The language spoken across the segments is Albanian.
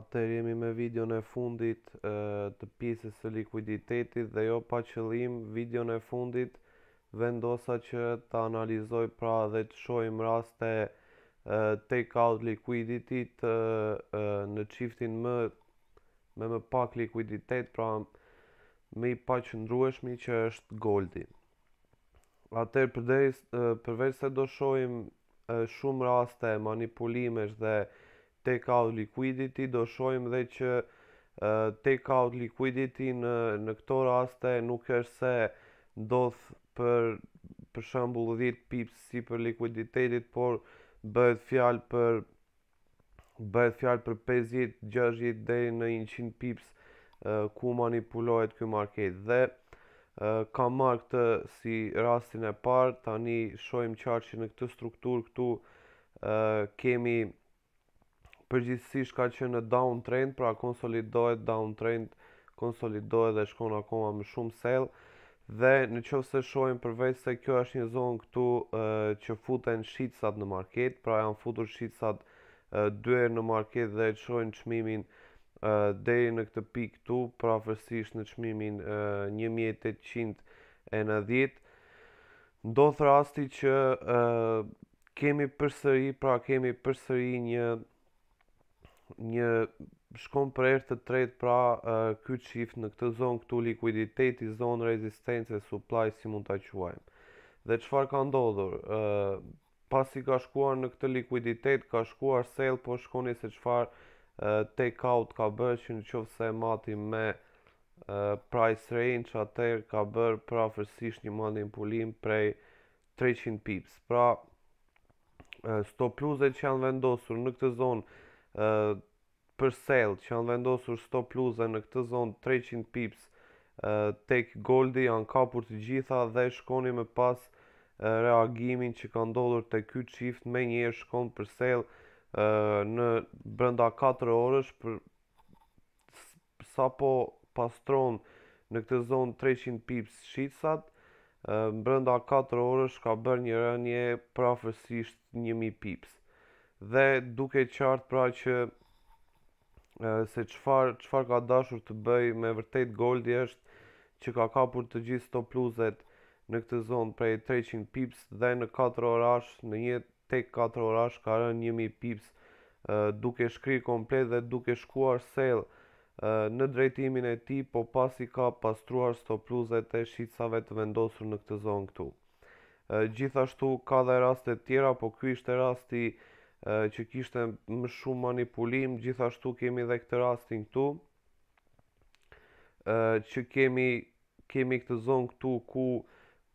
atër jemi me video në fundit e, të pjesës së likuiditetit dhe jo pa qëllim video në fundit vendosa që të analizoj pra dhe të shojmë raste e, take out liquidity të, e, në qiftin më me më pak likuiditet pra me i pa qëndrueshmi që është goldi atër përdej, përveç se do shojmë shumë raste manipulimesh dhe take out liquidity, do shojmë dhe që take out liquidity në, në këto raste nuk është se ndodh për për shembull 10 pips si për liquiditetit por bëhet fjalë për bëhet fjalë për 50, 60 deri në 100 pips uh, ku manipulohet ky market dhe uh, ka marr këtë si rastin e parë tani shohim që në këtë strukturë këtu uh, kemi përgjithsisht ka qenë në downtrend, pra konsolidohet downtrend, konsolidohet dhe shkon akoma më shumë sell. Dhe në qëfë se shojmë përvejt se kjo është një zonë këtu që futen shqitsat në market, pra janë futur shqitsat uh, në market dhe e qojmë qmimin uh, në këtë pikë këtu, pra fërstisht në qmimin uh, 1810. Ndo thë rasti që kemi përsëri, pra kemi përsëri një një shkon për erë të tretë pra uh, ky çift në këtë zonë këtu likuiditeti, zonë rezistencë supply si mund ta quajmë. Dhe çfarë ka ndodhur? Uh, pasi ka shkuar në këtë likuiditet, ka shkuar sell, po shkoni se çfarë uh, take out ka bërë që në qovë se mati me uh, price range, atër ka bërë pra fërsisht një mandin pulim prej 300 pips. Pra, uh, stop që janë vendosur në këtë zonë, për sell që janë vendosur stop lose në këtë zonë 300 pips tek Goldi janë kapur të gjitha dhe shkoni më pas reagimin që ka ndodhur të ky çift më një herë shkon për sell në brenda 4 orësh për sapo pastron në këtë zonë 300 pips shitsat brenda 4 orësh ka bërë një rënje prafërsisht 1000 pips dhe duke qartë pra që se qëfar, qëfar ka dashur të bëj me vërtet Goldi është që ka kapur të gjithë stop pluzet në këtë zonë prej 300 pips dhe në 4 orash, në një tek 4 orash ka rënë 1000 pips duke shkri komplet dhe duke shkuar sell në drejtimin e ti, po pasi ka pastruar stop pluzet e shqicave të vendosur në këtë zonë këtu. Gjithashtu ka dhe rastet tjera, po kjo ishte rasti që kishte më shumë manipulim, gjithashtu kemi dhe këtë rastin këtu, që kemi, kemi këtë zonë këtu ku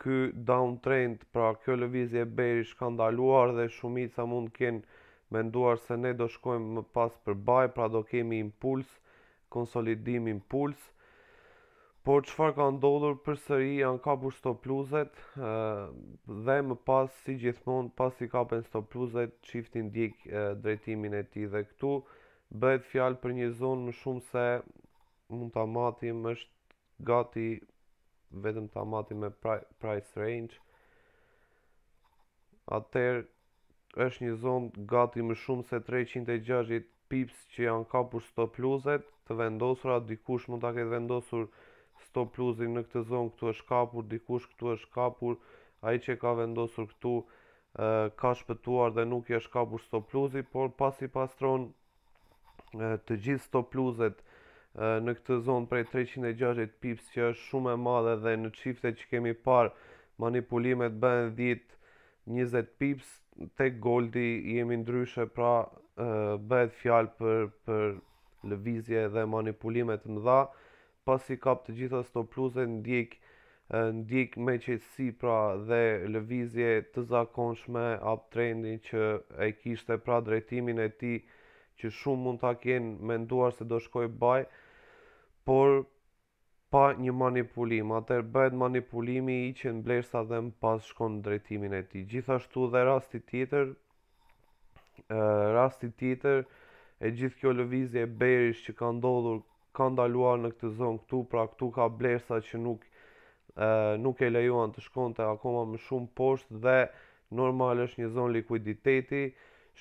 ky downtrend, pra kjo lëvizje e bearish ka ndaluar dhe shumica mund kenë menduar se ne do shkojmë më pas për baj, pra do kemi impuls, konsolidim impuls, Por çfarë ka ndodhur përsëri janë kapur stopluzet dhe më pas si gjithmonë pasi kapen stopluzet çifti ndjek drejtimin e tij dhe këtu bëhet fjalë për një zonë më shumë se mund ta matim është gati vetëm ta matim me price range. Atëherë është një zonë gati më shumë se 360 pips që janë kapur stopluzet të vendosura dikush mund ta ketë vendosur këto në këtë zonë, këtu është kapur, dikush këtu është kapur, a i që ka vendosur këtu ka shpëtuar dhe nuk i është kapur stop por pas i pastron të gjithë stop në këtë zonë prej 360 pips që është shumë e madhe dhe në qifte që kemi par manipulimet bëhen 10 20 pips, te goldi jemi ndryshe pra bëhet fjalë për lëvizje dhe manipulimet më dha, pasi kap të gjitha stop lose ndjek ndjek me qetësi pra dhe lëvizje të zakonshme uptrendi që e kishte pra drejtimin e tij që shumë mund ta kenë menduar se do shkoj baj por pa një manipulim atë bëhet manipulimi i që në blersa dhe më pas shkon në drejtimin e tij gjithashtu dhe rasti tjetër rasti tjetër e gjithë kjo lëvizje e bearish që ka ndodhur ka ndaluar në këtë zonë këtu, pra këtu ka blesa që nuk e, nuk e lejuan të shkonte akoma më shumë poshtë dhe normal është një zonë likuiditeti.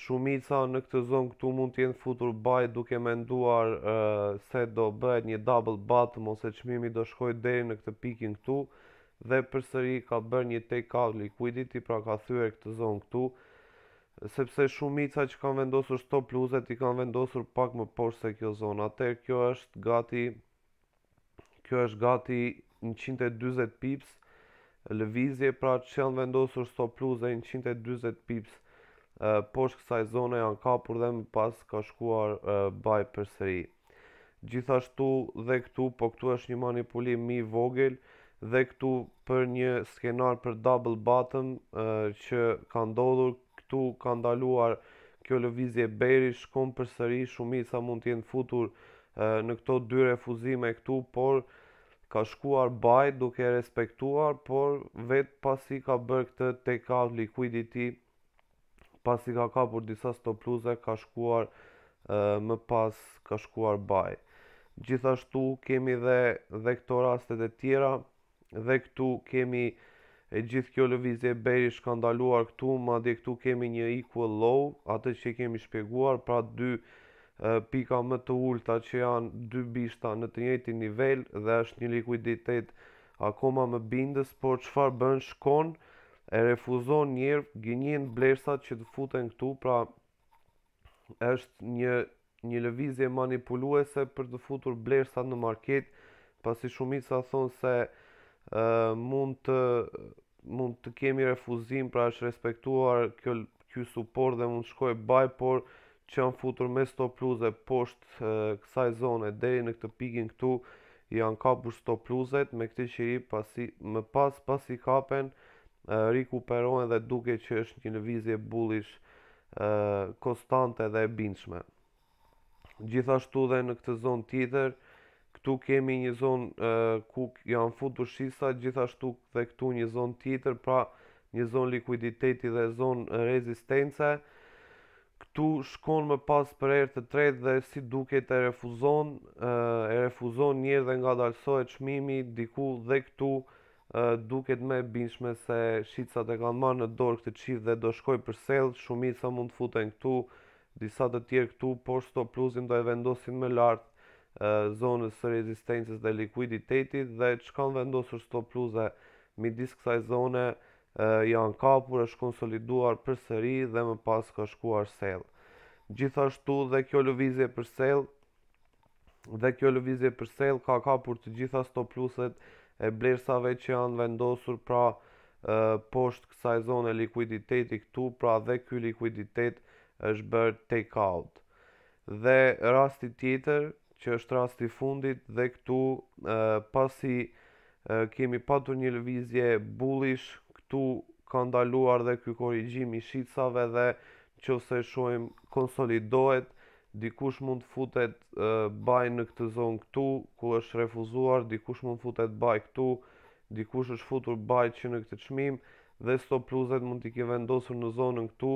Shumica në këtë zonë këtu mund të jenë futur buy duke menduar e, se do bëhet një double bottom ose çmimi do shkojë deri në këtë pikin këtu dhe përsëri ka bërë një take out liquidity, pra ka thyer këtë zonë këtu sepse shumica që kanë vendosur stop pluset i kanë vendosur pak më poshtë se kjo zonë. Atëherë kjo është gati kjo është gati 140 pips lëvizje pra që janë vendosur stop pluset 140 pips uh, poshtë kësaj zone janë kapur dhe më pas ka shkuar uh, buy përsëri. Gjithashtu dhe këtu po këtu është një manipulim mi i vogël dhe këtu për një skenar për double bottom uh, që ka ndodhur këtu ka ndaluar kjo lëvizje beri shkon për sëri shumica mund të jenë futur e, në këto dy refuzime këtu por ka shkuar baj duke e respektuar por vet pasi ka bërë këtë take out liquidity pasi ka kapur disa stop lose ka shkuar e, më pas ka shkuar baj gjithashtu kemi dhe dhe këto rastet e tjera dhe këtu kemi e gjithë kjo lëvizje e beri shkandaluar këtu, ma dhe këtu kemi një equal low, atë që kemi shpeguar, pra dy e, pika më të ulta që janë dy bishta në të njëti nivel dhe është një likuiditet akoma më bindës, por qëfar bën shkon e refuzon njërë gjenjen blersat që të futen këtu, pra është një, një lëvizje manipuluese për të futur blersat në market, pasi shumica thonë se mund të mund të kemi refuzim, pra është respektuar kjo, ky support dhe mund të shkoj baj, por që janë futur me stop lose dhe poshtë kësaj zone, deri në këtë pikin këtu, janë kapur stop lose me këti qiri pasi, më pas pasi kapen, e, rikuperohen dhe duke që është një lëvizje bullish e, konstante dhe e binshme. Gjithashtu dhe në këtë zonë tjetër, këtu kemi një zonë uh, ku janë futur dushisa, gjithashtu dhe këtu një zonë tjetër, pra një zonë likuiditeti dhe zonë rezistence. Këtu shkon më pas për erë të tretë dhe si duket e refuzon, uh, e refuzon njërë dhe nga e qmimi, diku dhe këtu uh, duket me binshme se shqicat e kanë marë në dorë këtë qivë dhe do shkoj për selë, shumit sa mund të futen këtu, disa të tjerë këtu, por sto plusin do e vendosin më lartë zonës së rezistencës dhe likuiditetit dhe që kanë vendosur stop luze mi disë kësaj zone janë kapur, është konsoliduar për sëri dhe më pas ka shkuar sel. Gjithashtu dhe kjo lëvizje për sel dhe kjo lëvizje për sel ka kapur të gjitha stop luset e blersave që janë vendosur pra poshtë kësaj zone likuiditeti këtu pra dhe kjo likuiditet është bërë take out. Dhe rasti tjetër që është rast i fundit dhe këtu uh, pasi uh, kemi patur një lëvizje bullish këtu ka ndaluar dhe ky korrigjim i shitsave dhe nëse shohim konsolidohet dikush mund të futet uh, baj në këtë zonë këtu ku është refuzuar dikush mund të futet baj këtu dikush është futur baj që në këtë çmim dhe stop pluset mund të ke vendosur në zonën këtu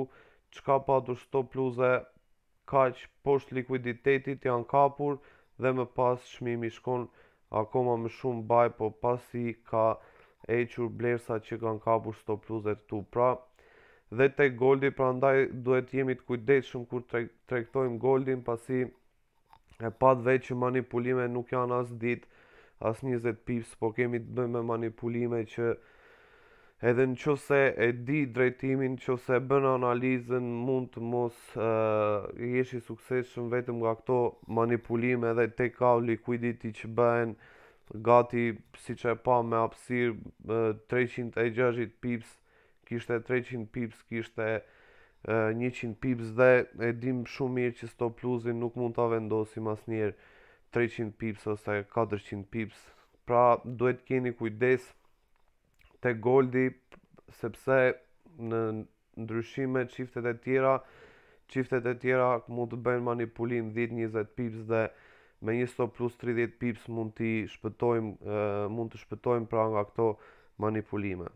çka patur stop lose kaq poshtë likuiditetit janë kapur dhe më pas çmimi shkon akoma më shumë baj, po pasi ka hequr blersa që kanë kapur stop loss et këtu. Pra, dhe te Goldi prandaj duhet të jemi të kujdesshëm kur tregtojmë Goldin pasi e pat vetë që manipulime nuk janë as ditë as 20 pips, po kemi të bëjmë me manipulime që edhe në që se e di drejtimin, që se e bënë analizën, mund të mos e, jesh i vetëm nga këto manipulime edhe te ka likuiditi që bëhen gati si që e pa me apsir 360 pips, kishte 300 pips, kishte 100 pips dhe e dim shumë mirë që stop pluzin nuk mund të vendosim as njerë 300 pips ose 400 pips, pra duhet keni kujdesë te Goldi sepse në ndryshime çiftet e tjera çiftet e tjera mund të bëjnë manipulim 10 20 pips dhe me një stop plus 30 pips mund të shpëtojmë mund të shpëtojmë pra nga këto manipulime.